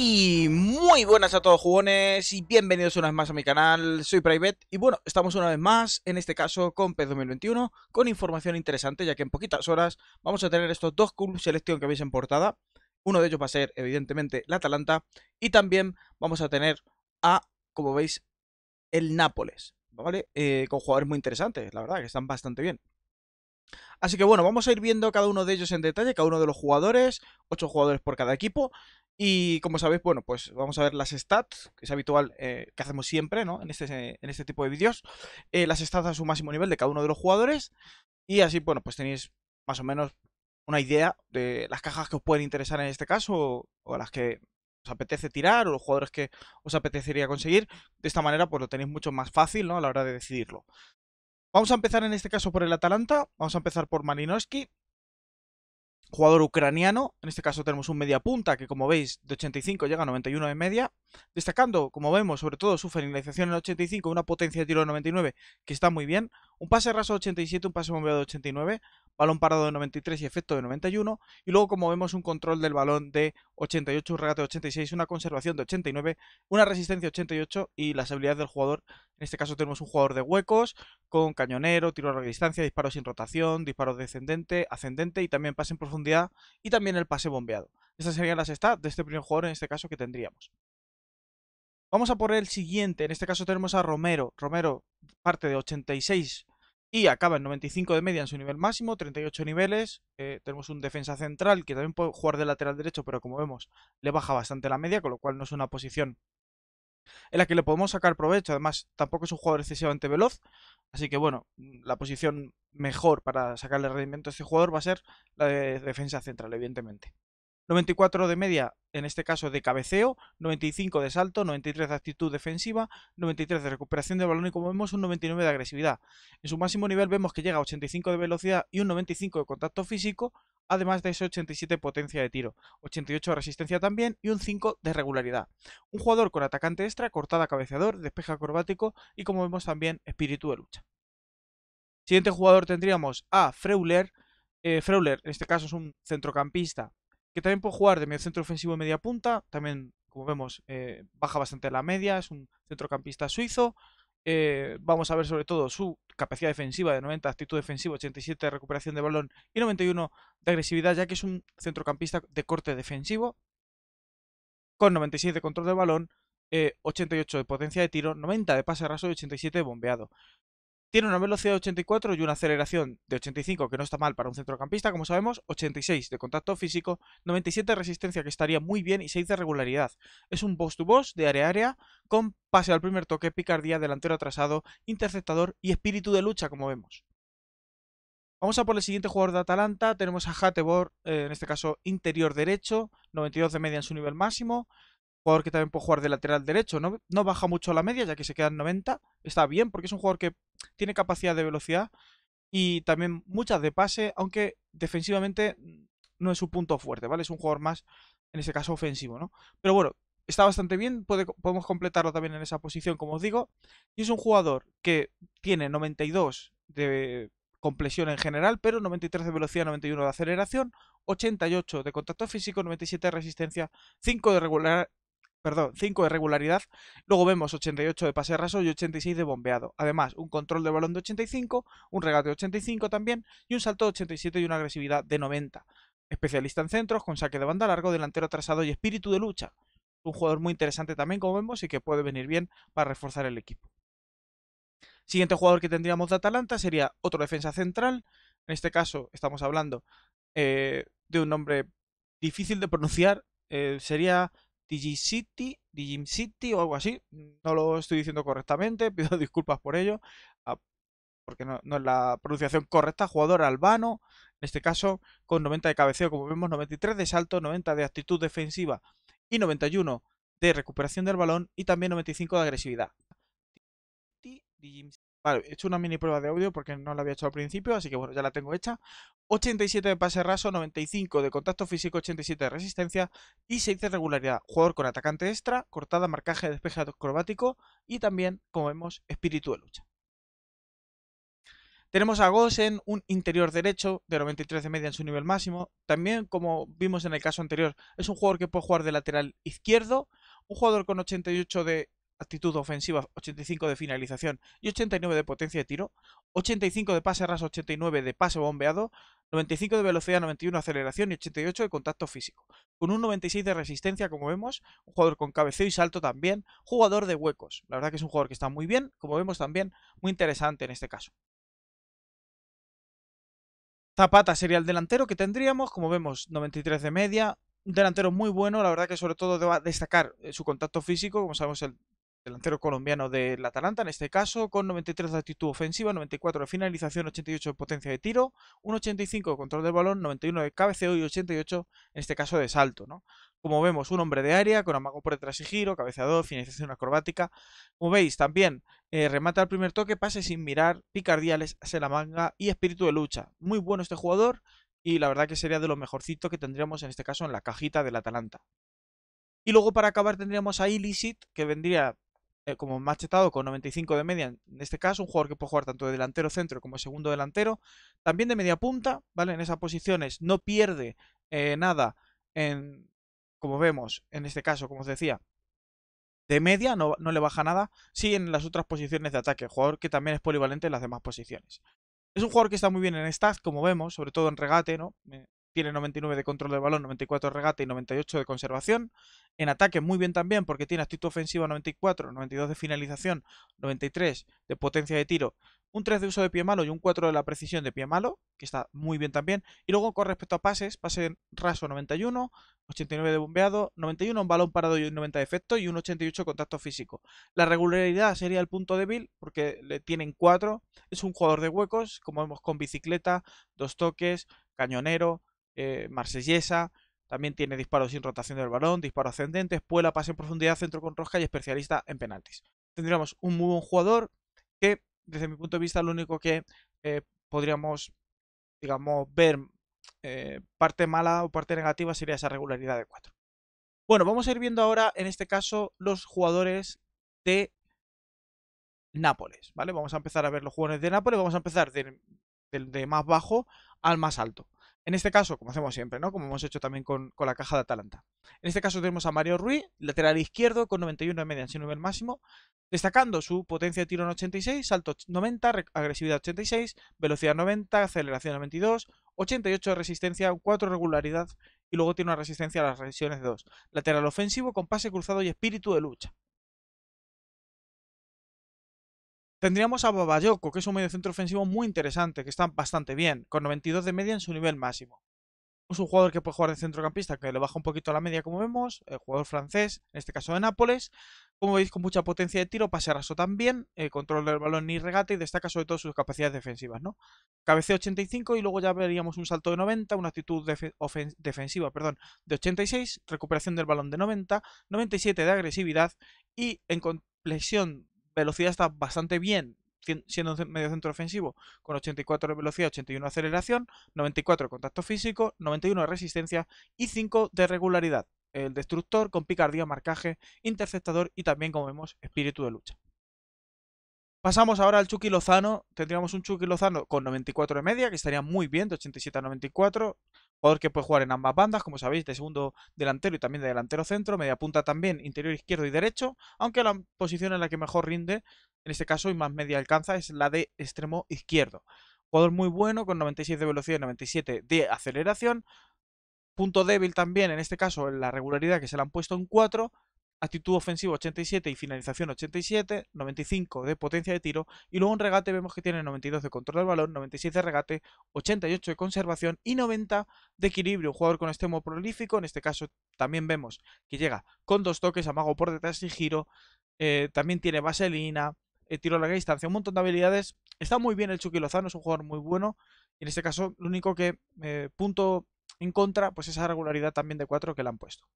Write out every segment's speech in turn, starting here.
Y muy buenas a todos jugones y bienvenidos una vez más a mi canal, soy Private y bueno, estamos una vez más, en este caso con PES 2021, con información interesante ya que en poquitas horas vamos a tener estos dos clubes selección que veis en portada, uno de ellos va a ser evidentemente la Atalanta y también vamos a tener a, como veis, el Nápoles, ¿vale? Eh, con jugadores muy interesantes, la verdad, que están bastante bien. Así que bueno, vamos a ir viendo cada uno de ellos en detalle, cada uno de los jugadores, 8 jugadores por cada equipo. Y como sabéis, bueno, pues vamos a ver las stats, que es habitual eh, que hacemos siempre, ¿no? En este, este tipo de vídeos. Eh, las stats a su máximo nivel de cada uno de los jugadores. Y así, bueno, pues tenéis más o menos una idea de las cajas que os pueden interesar en este caso, o, las que os apetece tirar, o los jugadores que os apetecería conseguir. De esta manera, pues lo tenéis mucho más fácil, ¿no? A la hora de decidirlo. Vamos a empezar en este caso por el Atalanta, vamos a empezar por Malinowski, jugador ucraniano, en este caso tenemos un media punta que como veis de 85 llega a 91 de media, destacando como vemos sobre todo su finalización en 85, una potencia de tiro de 99 que está muy bien, un pase raso de 87, un pase bombeado de 89, balón parado de 93 y efecto de 91, y luego como vemos un control del balón de 88, un regate de 86, una conservación de 89, una resistencia de 88 y las habilidades del jugador en este caso tenemos un jugador de huecos con cañonero, tiro a larga distancia, disparo sin rotación, disparo descendente, ascendente y también pase en profundidad y también el pase bombeado. Estas serían las stats de este primer jugador en este caso que tendríamos. Vamos a poner el siguiente, en este caso tenemos a Romero. Romero parte de 86 y acaba en 95 de media en su nivel máximo, 38 niveles. Eh, tenemos un defensa central que también puede jugar de lateral derecho, pero como vemos le baja bastante la media, con lo cual no es una posición en la que le podemos sacar provecho. Además, tampoco es un jugador excesivamente veloz. Así que bueno, la posición mejor para sacarle rendimiento a este jugador va a ser la de defensa central, evidentemente. 94 de media, en este caso de cabeceo, 95 de salto, 93 de actitud defensiva, 93 de recuperación de balón y como vemos un 99 de agresividad. En su máximo nivel vemos que llega a 85 de velocidad y un 95 de contacto físico, además de ese 87 potencia de tiro, 88 resistencia también y un 5 de regularidad. Un jugador con atacante extra, cortada cabeceador, despeje acrobático y como vemos también espíritu de lucha. Siguiente jugador tendríamos a Freuler. Eh, Freuler, en este caso es un centrocampista que también puede jugar de medio centro ofensivo y media punta, también como vemos eh, baja bastante la media, es un centrocampista suizo, eh, vamos a ver sobre todo su capacidad defensiva de 90, actitud defensiva 87 de recuperación de balón y 91 de agresividad, ya que es un centrocampista de corte defensivo con 96 de control de balón, 88 eh, de potencia de tiro, 90 de pase raso y 87 de bombeado. Tiene una velocidad de 84 y una aceleración de 85, que no está mal para un centrocampista, como sabemos, 86 de contacto físico, 97 de resistencia, que estaría muy bien, y 6 de regularidad. Es un boss-to-boss de área-área, con pase al primer toque, picardía, delantero atrasado, interceptador y espíritu de lucha, como vemos. Vamos a por el siguiente jugador de Atalanta, tenemos a Hatebor, eh, en este caso interior derecho, 92 de media en su nivel máximo, jugador que también puede jugar de lateral derecho. No, no baja mucho la media, ya que se quedan 90. Está bien, porque es un jugador que tiene capacidad de velocidad y también muchas de pase, aunque defensivamente no es su punto fuerte, ¿vale? Es un jugador más, en ese caso, ofensivo, ¿no? Pero bueno, está bastante bien, podemos completarlo también en esa posición, como os digo. Y es un jugador que tiene 92 de compresión en general, pero 93 de velocidad, 91 de aceleración, 88 de contacto físico, 97 de resistencia, 5 de regular, perdón, 5 de regularidad, luego vemos 88 de pase raso y 86 de bombeado. Además, un control de balón de 85, un regate de 85 también y un salto de 87 y una agresividad de 90. Especialista en centros, con saque de banda largo, delantero atrasado y espíritu de lucha. Un jugador muy interesante también, como vemos, y que puede venir bien para reforzar el equipo. Siguiente jugador que tendríamos de Atalanta sería otro defensa central. En este caso estamos hablando eh, de un nombre difícil de pronunciar. Eh, sería DigiCity, City, o algo así. No lo estoy diciendo correctamente, pido disculpas por ello, ah, porque no, no, es la pronunciación correcta. Jugador albano, en este caso con 90 de cabeceo, como vemos, 93 de salto, 90 de actitud defensiva y 91 de recuperación del balón y también 95 de agresividad. Vale, he hecho una mini prueba de audio porque no la había hecho al principio, así que bueno, ya la tengo hecha. 87 de pase raso, 95 de contacto físico, 87 de resistencia y 6 de regularidad. Jugador con atacante extra, cortada, marcaje, despejado, acrobático y también, como vemos, espíritu de lucha. Tenemos a Gosen, un interior derecho de 93 de media en su nivel máximo. También, como vimos en el caso anterior, es un jugador que puede jugar de lateral izquierdo. Un jugador con 88 de actitud ofensiva, 85 de finalización y 89 de potencia de tiro, 85 de pase raso, 89 de pase bombeado, 95 de velocidad, 91 de aceleración y 88 de contacto físico. Con un 96 de resistencia, como vemos, un jugador con cabeceo y salto también, jugador de huecos. La verdad que es un jugador que está muy bien, como vemos también, muy interesante en este caso. Zapata sería el delantero que tendríamos, como vemos, 93 de media, un delantero muy bueno, la verdad que sobre todo deba destacar eh, su contacto físico, como sabemos el delantero colombiano del Atalanta, en este caso, con 93 de actitud ofensiva, 94 de finalización, 88 de potencia de tiro, un 85 de control del balón, 91 de cabeceo y 88 en este caso de salto, Como vemos, un hombre de área con amago por detrás y giro, cabeceador, finalización acrobática. Como veis, también eh, remata al primer toque, pase sin mirar, picardiales se la manga y espíritu de lucha. Muy bueno este jugador y la verdad que sería de los mejorcitos que tendríamos en este caso en la cajita del Atalanta. Y luego para acabar tendríamos a Illicit, que vendría eh, como machetado con 95 de media, en este caso, un jugador que puede jugar tanto de delantero centro como segundo delantero, también de media punta, ¿vale? En esas posiciones no pierde eh, nada en, como vemos, en este caso, como os decía, de media, no, le baja nada, sí en las otras posiciones de ataque, jugador que también es polivalente en las demás posiciones. Es un jugador que está muy bien en stats, como vemos, sobre todo en regate, ¿no? Eh, tiene 99 de control del balón, 94 de regate y 98 de conservación. En ataque muy bien también porque tiene actitud ofensiva 94, 92 de finalización, 93 de potencia de tiro, un 3 de uso de pie malo y un 4 de la precisión de pie malo, que está muy bien también. Y luego con respecto a pases, pase raso 91, 89 de bombeado, 91 en balón parado y un 90 de efecto y un 88 contacto físico. La regularidad sería el punto débil porque le tienen 4. Es un jugador de huecos, como vemos con bicicleta, dos toques, cañonero, eh, marsellesa, también tiene disparos sin rotación del balón, disparos ascendentes, puela, pase en profundidad, centro con rosca y especialista en penaltis. Tendríamos un muy buen jugador que, desde mi punto de vista, lo único que eh, podríamos, digamos, ver eh, parte mala o parte negativa sería esa regularidad de 4. Bueno, vamos a ir viendo ahora, en este caso, los jugadores de Nápoles, ¿vale? Vamos a empezar a ver los jugadores de Nápoles, vamos a empezar de más bajo al más alto. En este caso, como hacemos siempre, ¿no? Como hemos hecho también con, la caja de Atalanta. En este caso tenemos a Mario Ruiz, lateral izquierdo, con 91 de media en su nivel máximo, destacando su potencia de tiro en 86, salto 90, agresividad 86, velocidad 90, aceleración 92, 88 de resistencia, 4 de regularidad y luego tiene una resistencia a las lesiones de 2. Lateral ofensivo con pase cruzado y espíritu de lucha. Tendríamos a Babayoko, que es un mediocentro ofensivo muy interesante, que está bastante bien, con 92 de media en su nivel máximo. Es un jugador que puede jugar de centrocampista, que le baja un poquito la media, como vemos. El jugador francés, en este caso de Nápoles. Como veis, con mucha potencia de tiro, pase raso también, eh, control del balón y regate, y destaca sobre todo sus capacidades defensivas, ¿no? cabece 85 y luego ya veríamos un salto de 90, una actitud defensiva perdón, de 86, recuperación del balón de 90, 97 de agresividad y en complexión velocidad está bastante bien, siendo un medio centro ofensivo, con 84 de velocidad, 81 de aceleración, 94 de contacto físico, 91 de resistencia y 5 de regularidad. El destructor con picardía, marcaje, interceptador y también, como vemos, espíritu de lucha. Pasamos ahora al Chucky Lozano. Tendríamos un Chucky Lozano con 94 de media, que estaría muy bien, de 87 a 94. Jugador que puede jugar en ambas bandas, como sabéis, de segundo delantero y también de delantero centro. Media punta también, interior izquierdo y derecho. Aunque la posición en la que mejor rinde, en este caso, y más media alcanza, es la de extremo izquierdo. Jugador muy bueno, con 96 de velocidad y 97 de aceleración. Punto débil también, en este caso, en la regularidad que se le han puesto en 4 actitud ofensiva 87 y finalización 87, 95 de potencia de tiro y luego en regate vemos que tiene 92 de control del balón, 96 de regate, 88 de conservación y 90 de equilibrio. Un jugador con extremo prolífico, en este caso también vemos que llega con dos toques, amago por detrás y giro, eh, también tiene vaselina, eh, tiro a larga distancia, un montón de habilidades. Está muy bien el Chucky Lozano, es un jugador muy bueno y en este caso lo único que eh, punto en contra pues esa regularidad también de 4 que le han puesto.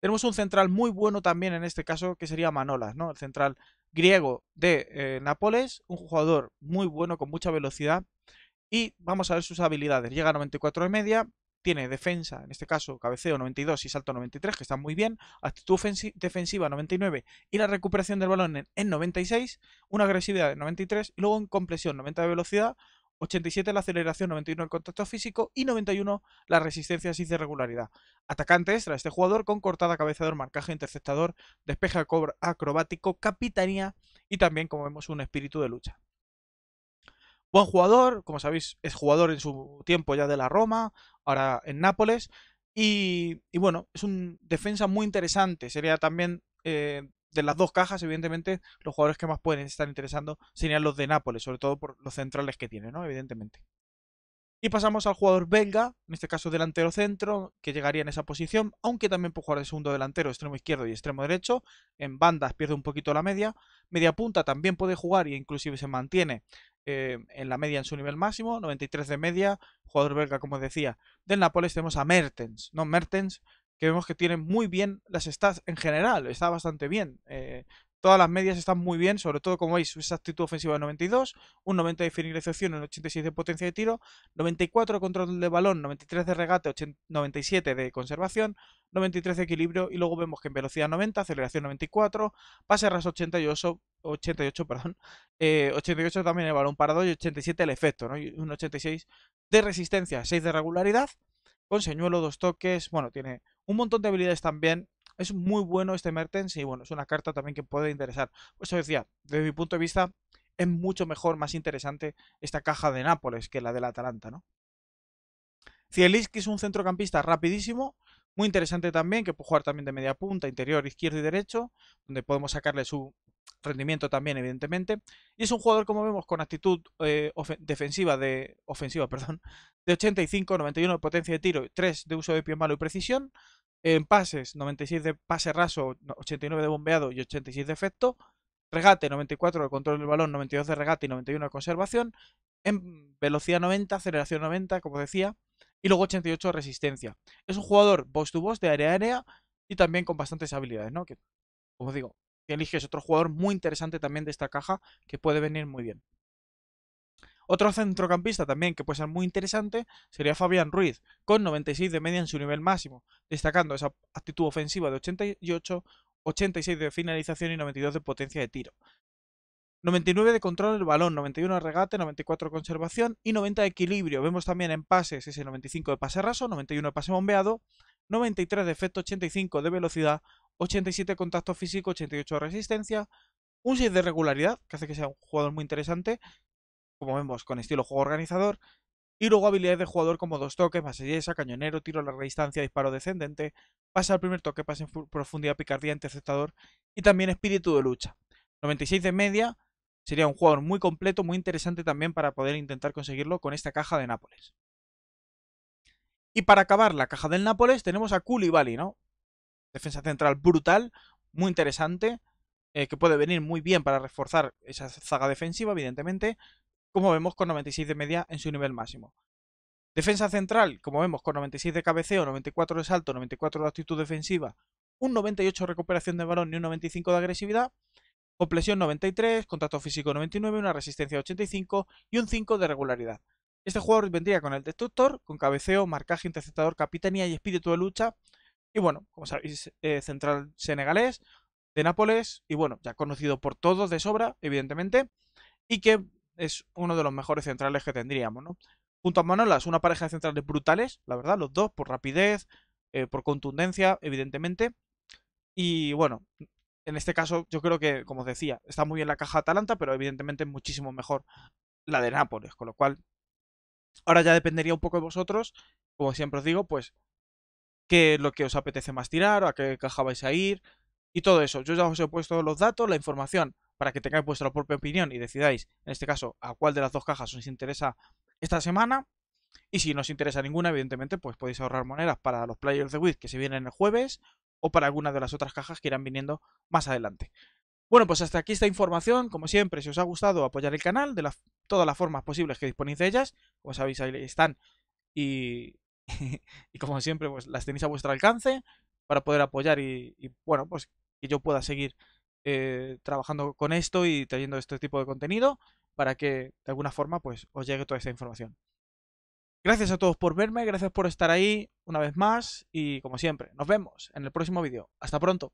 Tenemos un central muy bueno también en este caso, que sería Manolas, ¿no? El central griego de eh, Nápoles, un jugador muy bueno, con mucha velocidad. Y vamos a ver sus habilidades. Llega a 94 de media, tiene defensa, en este caso cabeceo 92 y salto 93, que está muy bien, actitud defensiva 99 y la recuperación del balón en, 96, una agresividad de 93 y luego en compresión 90 de velocidad, 87 la aceleración, 91 el contacto físico y 91 la resistencia y de regularidad. Atacante extra, este jugador con cortada, cabezador, marcaje, interceptador, despeje acrobático, capitanía y también, como vemos, un espíritu de lucha. Buen jugador, como sabéis, es jugador en su tiempo ya de la Roma, ahora en Nápoles. Y, bueno, es un defensa muy interesante. Sería también eh, de las dos cajas, evidentemente, los jugadores que más pueden estar interesando serían los de Nápoles, sobre todo por los centrales que tiene, ¿no? Evidentemente. Y pasamos al jugador belga, en este caso delantero centro, que llegaría en esa posición, aunque también puede jugar de segundo delantero, extremo izquierdo y extremo derecho. En bandas pierde un poquito la media. Media punta también puede jugar e inclusive se mantiene eh, en la media en su nivel máximo, 93 de media. Jugador belga, como decía, del Nápoles tenemos a Mertens, ¿no? Mertens, que vemos que tiene muy bien las stats en general, está bastante bien. Eh, todas las medias están muy bien, sobre todo como veis, su actitud ofensiva de 92, un 90 de finalización, un 86 de potencia de tiro, 94 de control de balón, 93 de regate, 97 de conservación, 93 de equilibrio y luego vemos que en velocidad 90, aceleración 94, pase ras 88, 88, perdón, 88 eh, también el balón parado y 87 el efecto, ¿no? Y un 86 de resistencia, 6 de regularidad, con señuelo, dos toques, bueno, tiene un montón de habilidades también. Es muy bueno este Mertens y bueno, es una carta también que puede interesar. Por pues, eso decía, desde mi punto de vista, es mucho mejor, más interesante esta caja de Nápoles que la del Atalanta, ¿no? que es un centrocampista rapidísimo, muy interesante también, que puede jugar también de media punta, interior, izquierdo y derecho, donde podemos sacarle su rendimiento también, evidentemente. Y es un jugador, como vemos, con actitud eh, defensiva de ofensiva, perdón, de 85, 91 de potencia de tiro, 3 de uso de pie malo y precisión, en pases, 96 de pase raso, 89 de bombeado y 86 de efecto. Regate, 94 de control del balón, 92 de regate y 91 de conservación. En velocidad 90, aceleración 90, como decía. Y luego 88 de resistencia. Es un jugador boss to boss de área a área y también con bastantes habilidades, ¿no? Que, como digo, que es otro jugador muy interesante también de esta caja que puede venir muy bien. Otro centrocampista también que puede ser muy interesante sería Fabián Ruiz, con 96 de media en su nivel máximo, destacando esa actitud ofensiva de 88, 86 de finalización y 92 de potencia de tiro. 99 de control del balón, 91 de regate, 94 de conservación y 90 de equilibrio. Vemos también en pases ese 95 de pase raso, 91 de pase bombeado, 93 de efecto, 85 de velocidad, 87 de contacto físico, 88 de resistencia, un 6 de regularidad, que hace que sea un jugador muy interesante, como vemos, con estilo juego organizador, y luego habilidades de jugador como dos toques, base esa, cañonero, tiro a larga distancia, disparo descendente, pasa al primer toque, pasa en profundidad, picardía, interceptador y también espíritu de lucha. 96 de media sería un jugador muy completo, muy interesante también para poder intentar conseguirlo con esta caja de Nápoles. Y para acabar la caja del Nápoles tenemos a Koulibaly, ¿no? Defensa central brutal, muy interesante, eh, que puede venir muy bien para reforzar esa zaga defensiva, evidentemente como vemos con 96 de media en su nivel máximo. Defensa central, como vemos, con 96 de cabeceo, 94 de salto, 94 de actitud defensiva, un 98 de recuperación de balón y un 95 de agresividad, complexión 93, contacto físico 99, una resistencia 85 y un 5 de regularidad. Este jugador vendría con el destructor, con cabeceo, marcaje, interceptador, capitanía y espíritu de lucha. Y bueno, como sabéis, eh, central senegalés de Nápoles, y bueno, ya conocido por todos de sobra, evidentemente, y que es uno de los mejores centrales que tendríamos, ¿no? Junto a Manolas, una pareja de centrales brutales, la verdad, los dos, por rapidez, eh, por contundencia, evidentemente. Y bueno, en este caso yo creo que, como os decía, está muy bien la caja Atalanta, pero evidentemente es muchísimo mejor la de Nápoles, con lo cual ahora ya dependería un poco de vosotros, como siempre os digo, pues qué lo que os apetece más tirar, a qué caja vais a ir y todo eso. Yo ya os he puesto los datos, la información para que tengáis vuestra propia opinión y decidáis, en este caso, a cuál de las dos cajas os interesa esta semana. Y si no os interesa ninguna, evidentemente, pues podéis ahorrar monedas para los Players de Wiz que se vienen el jueves o para alguna de las otras cajas que irán viniendo más adelante. Bueno, pues hasta aquí esta información. Como siempre, si os ha gustado, apoyar el canal de todas las formas posibles que disponéis de ellas. Como sabéis, ahí están. Y, como siempre, pues las tenéis a vuestro alcance para poder apoyar y, y bueno, pues que yo pueda seguir eh, trabajando con esto y trayendo este tipo de contenido para que de alguna forma pues os llegue toda esta información. Gracias a todos por verme, gracias por estar ahí una vez más y como siempre, nos vemos en el próximo vídeo. Hasta pronto.